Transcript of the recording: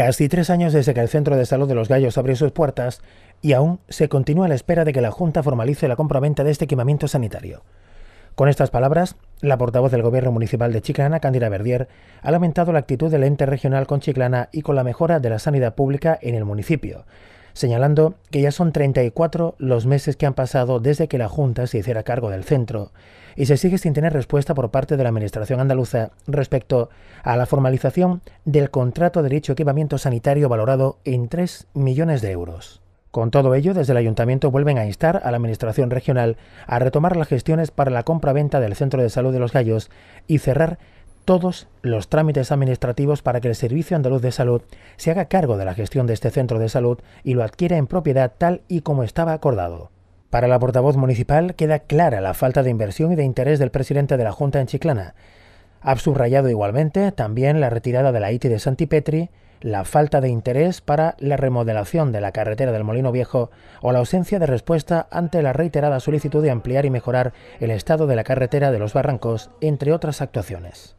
Casi tres años desde que el Centro de Salud de los Gallos abrió sus puertas y aún se continúa la espera de que la Junta formalice la compraventa de este equipamiento sanitario. Con estas palabras, la portavoz del Gobierno Municipal de Chiclana, Cándida Verdier, ha lamentado la actitud del ente regional con Chiclana y con la mejora de la sanidad pública en el municipio, señalando que ya son 34 los meses que han pasado desde que la Junta se hiciera cargo del centro y se sigue sin tener respuesta por parte de la Administración andaluza respecto a la formalización del contrato de dicho equipamiento sanitario valorado en 3 millones de euros. Con todo ello, desde el ayuntamiento vuelven a instar a la Administración regional a retomar las gestiones para la compra-venta del Centro de Salud de los Gallos y cerrar todos los trámites administrativos para que el Servicio Andaluz de Salud se haga cargo de la gestión de este centro de salud y lo adquiera en propiedad tal y como estaba acordado. Para la portavoz municipal queda clara la falta de inversión y de interés del presidente de la Junta en Chiclana. Ha subrayado igualmente también la retirada de la ITI de Santipetri, la falta de interés para la remodelación de la carretera del Molino Viejo o la ausencia de respuesta ante la reiterada solicitud de ampliar y mejorar el estado de la carretera de los Barrancos, entre otras actuaciones.